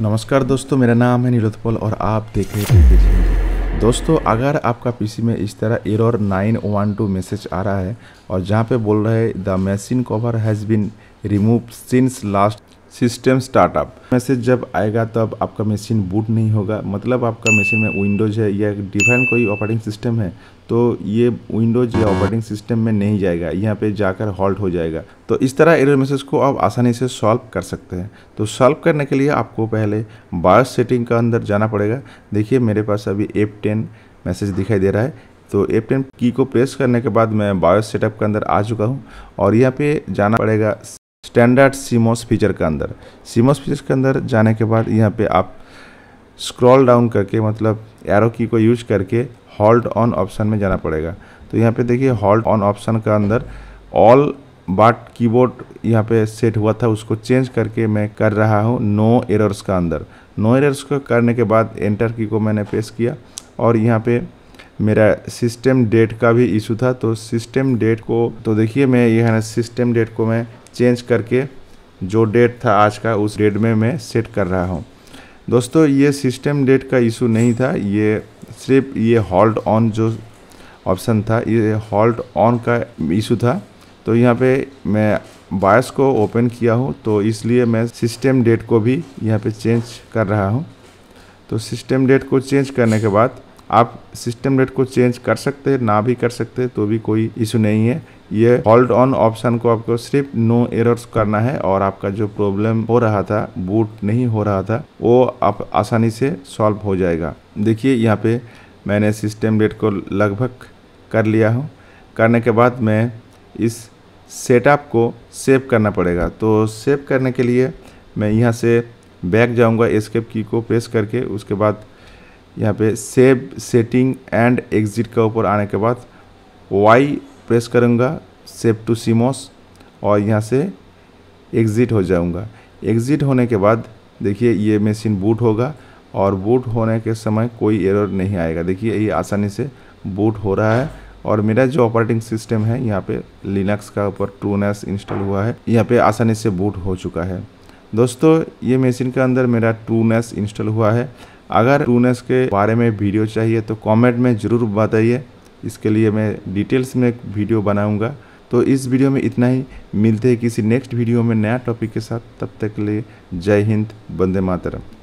नमस्कार दोस्तों मेरा नाम है नीलोत्पल और आप देख रहे हैं दोस्तों अगर आपका पीसी में इस तरह एरर 912 मैसेज आ रहा है और जहाँ पे बोल रहे the machine cover has been remove since last system startup message जब आएगा तब आपका मशीन बूट नहीं होगा मतलब आपका मशीन में विंडोज़ है या डिफरेंट कोई ऑपरेटिंग सिस्टम है तो ये विंडोज़ या ऑपरेटिंग सिस्टम में नहीं जाएगा यहाँ पे जाकर हॉल्ट हो जाएगा तो इस तरह एरर मैसेज को आप आसानी से सॉल्व कर सकते हैं तो सॉल्व करने के लिए आपको पहले बायोस सेटिंग का अंदर जाना पड़ेगा देखिए मेरे पास अभी एप टेन मैसेज दिखाई दे रहा है तो एप टेन की को प्रेस करने के बाद मैं बायोस सेटअप के अंदर आ चुका हूँ और यहाँ पे जाना पड़ेगा स्टैंडर्ड सीमोस फीचर के अंदर सीमोस फीचर के अंदर जाने के बाद यहाँ पे आप स्क्रॉल डाउन करके मतलब एरो की को यूज करके हॉल्ट ऑन ऑप्शन में जाना पड़ेगा तो यहाँ पे देखिए हॉल्ट ऑन ऑप्शन का अंदर ऑल बाट कीबोर्ड यहाँ पे सेट हुआ था उसको चेंज करके मैं कर रहा हूँ नो एरर्स का अंदर नो एरर्स को करने के बाद एंटर की को मैंने प्रेस किया और यहाँ पे मेरा सिस्टम डेट का भी इशू था तो सिस्टम डेट को तो देखिए मैं यहाँ सिस्टम डेट को मैं चेंज करके जो डेट था आज का उस डेट में मैं सेट कर रहा हूँ दोस्तों ये सिस्टम डेट का इशू नहीं था ये सिर्फ ये हॉल्ट ऑन जो ऑप्शन था ये हॉल्ट ऑन का इशू था तो यहाँ पे मैं बायस को ओपन किया हूँ तो इसलिए मैं सिस्टम डेट को भी यहाँ पे चेंज कर रहा हूँ तो सिस्टम डेट को चेंज करने के बाद आप सिस्टम डेट को चेंज कर सकते हैं ना भी कर सकते तो भी कोई इशू नहीं है ये होल्ड ऑन ऑप्शन को आपको सिर्फ नो एरर्स करना है और आपका जो प्रॉब्लम हो रहा था बूट नहीं हो रहा था वो आप आसानी से सॉल्व हो जाएगा देखिए यहाँ पे मैंने सिस्टम डेट को लगभग कर लिया हूँ करने के बाद मैं इस सेटअप को सेव करना पड़ेगा तो सेव करने के लिए मैं यहाँ से बैक जाऊँगा स्केप की को प्रेस करके उसके बाद यहाँ पे सेव सेटिंग एंड एग्ज़िट के ऊपर आने के बाद वाई प्रेस करूँगा सेव टू सीमोस और यहाँ से एग्ज़िट हो जाऊँगा एग्ज़िट होने के बाद देखिए ये मशीन बूट होगा और बूट होने के समय कोई एरर नहीं आएगा देखिए ये आसानी से बूट हो रहा है और मेरा जो ऑपरेटिंग सिस्टम है यहाँ पे लिनक्स का ऊपर ट्रूनेस इंस्टॉल हुआ है यहाँ पे आसानी से बूट हो चुका है दोस्तों ये मशीन के अंदर मेरा ट्रूनेस इंस्टॉल हुआ है अगर ट्रूनेस के बारे में वीडियो चाहिए तो कमेंट में ज़रूर बताइए इसके लिए मैं डिटेल्स में एक वीडियो बनाऊँगा तो इस वीडियो में इतना ही मिलते हैं किसी नेक्स्ट वीडियो में नया टॉपिक के साथ तब तक के लिए जय हिंद बंदे मातरम